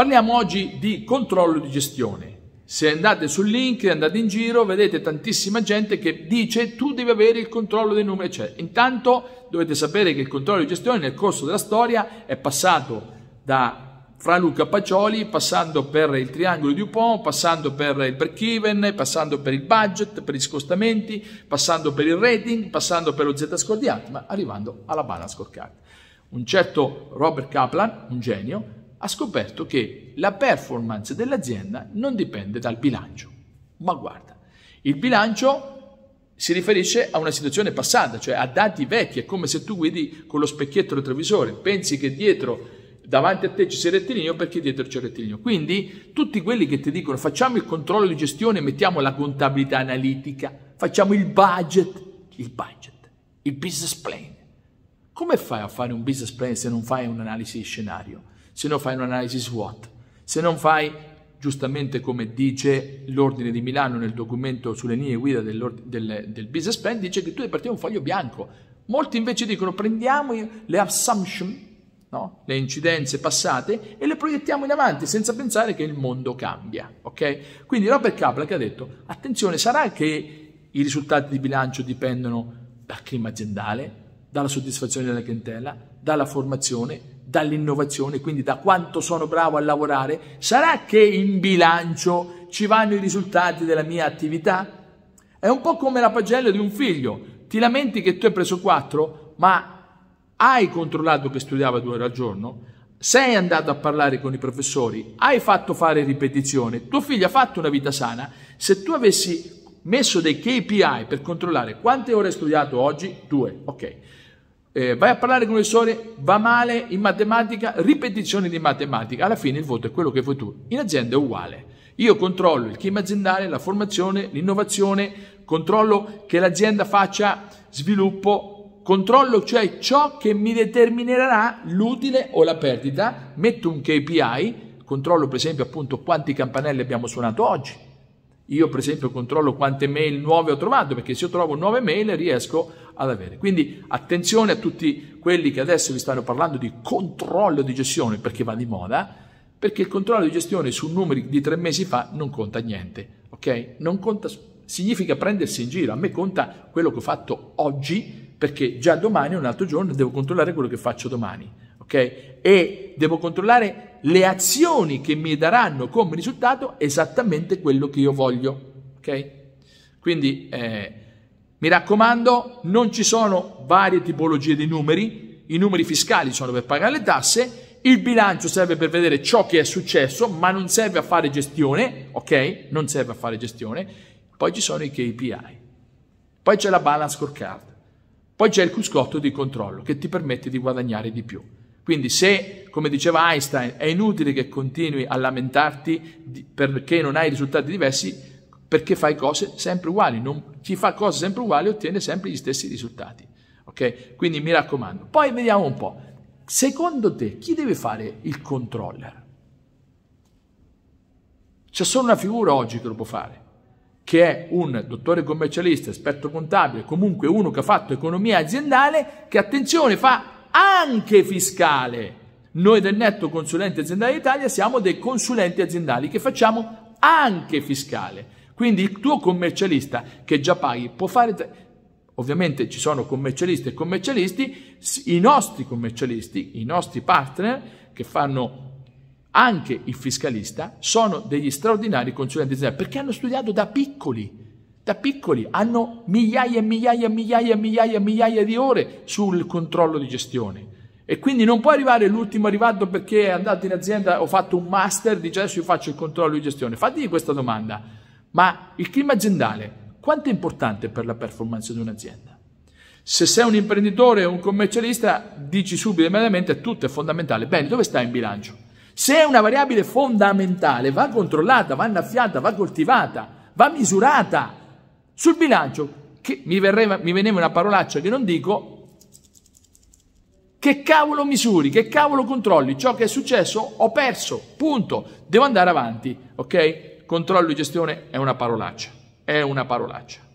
Parliamo oggi di controllo di gestione. Se andate sul link, andate in giro, vedete tantissima gente che dice tu devi avere il controllo dei numeri, eccetera. Intanto dovete sapere che il controllo di gestione nel corso della storia è passato da fra Luca Pacioli, passando per il triangolo di Dupont, passando per il break even, passando per il budget, per gli scostamenti, passando per il rating, passando per lo Z di ma arrivando alla bala scorcata. Un certo Robert Kaplan, un genio, ha scoperto che la performance dell'azienda non dipende dal bilancio. Ma guarda, il bilancio si riferisce a una situazione passata, cioè a dati vecchi, è come se tu guidi con lo specchietto retrovisore, pensi che dietro davanti a te ci sia il rettilineo perché dietro c'è il rettilineo. Quindi tutti quelli che ti dicono facciamo il controllo di gestione, mettiamo la contabilità analitica, facciamo il budget, il budget, il business plan. Come fai a fare un business plan se non fai un'analisi di scenario? se non fai un'analisi SWOT, se non fai giustamente come dice l'Ordine di Milano nel documento sulle linee guida del, del, business plan, dice che tu devi partire un foglio bianco. Molti invece dicono prendiamo le assumption, no? le incidenze passate, e le proiettiamo in avanti senza pensare che il mondo cambia. Okay? Quindi Robert Kaplak ha detto, attenzione, sarà che i risultati di bilancio dipendono dal clima aziendale, dalla soddisfazione della clientela, dalla formazione, dall'innovazione, quindi da quanto sono bravo a lavorare, sarà che in bilancio ci vanno i risultati della mia attività? È un po' come la pagella di un figlio, ti lamenti che tu hai preso 4, ma hai controllato che studiava due ore al giorno? Sei andato a parlare con i professori? Hai fatto fare ripetizione? Tuo figlio ha fatto una vita sana? Se tu avessi messo dei KPI per controllare quante ore hai studiato oggi? Due, ok eh, vai a parlare con il sore, va male in matematica, ripetizione di matematica, alla fine il voto è quello che vuoi tu. In azienda è uguale. Io controllo il clima aziendale, la formazione, l'innovazione, controllo che l'azienda faccia sviluppo, controllo cioè ciò che mi determinerà l'utile o la perdita, metto un KPI, controllo per esempio appunto quanti campanelli abbiamo suonato oggi. Io per esempio controllo quante mail nuove ho trovato, perché se io trovo nuove mail riesco ad avere. Quindi attenzione a tutti quelli che adesso vi stanno parlando di controllo di gestione perché va di moda, perché il controllo di gestione su numeri di tre mesi fa non conta niente, ok? Non conta, significa prendersi in giro, a me conta quello che ho fatto oggi perché già domani, un altro giorno, devo controllare quello che faccio domani, ok? E devo controllare le azioni che mi daranno come risultato esattamente quello che io voglio, ok? Quindi... Eh, mi raccomando, non ci sono varie tipologie di numeri, i numeri fiscali sono per pagare le tasse, il bilancio serve per vedere ciò che è successo, ma non serve a fare gestione, ok? Non serve a fare gestione. Poi ci sono i KPI, poi c'è la balance scorecard, poi c'è il cruscotto di controllo che ti permette di guadagnare di più. Quindi se, come diceva Einstein, è inutile che continui a lamentarti perché non hai risultati diversi, perché fai cose sempre uguali. Non, chi fa cose sempre uguali ottiene sempre gli stessi risultati. Ok? Quindi mi raccomando. Poi vediamo un po'. Secondo te chi deve fare il controller? C'è solo una figura oggi che lo può fare, che è un dottore commercialista, esperto contabile, comunque uno che ha fatto economia aziendale, che attenzione fa anche fiscale. Noi del Netto Consulente Aziendale d'Italia siamo dei consulenti aziendali che facciamo anche fiscale. Quindi il tuo commercialista che già paghi può fare... Ovviamente ci sono commercialisti e commercialisti, i nostri commercialisti, i nostri partner che fanno anche il fiscalista, sono degli straordinari consulenti aziendali perché hanno studiato da piccoli, da piccoli, hanno migliaia e migliaia e migliaia e migliaia migliaia di ore sul controllo di gestione. E quindi non può arrivare l'ultimo arrivato perché è andato in azienda, ho fatto un master, dice adesso io faccio il controllo di gestione. Fatti questa domanda. Ma il clima aziendale quanto è importante per la performance di un'azienda? Se sei un imprenditore o un commercialista, dici subito immediatamente tutto è fondamentale. Bene, dove sta in bilancio? Se è una variabile fondamentale, va controllata, va annaffiata, va coltivata, va misurata. Sul bilancio, che mi, verreva, mi veniva una parolaccia che non dico, che cavolo misuri, che cavolo controlli, ciò che è successo ho perso, punto, devo andare avanti, ok? controllo e gestione è una parolaccia, è una parolaccia.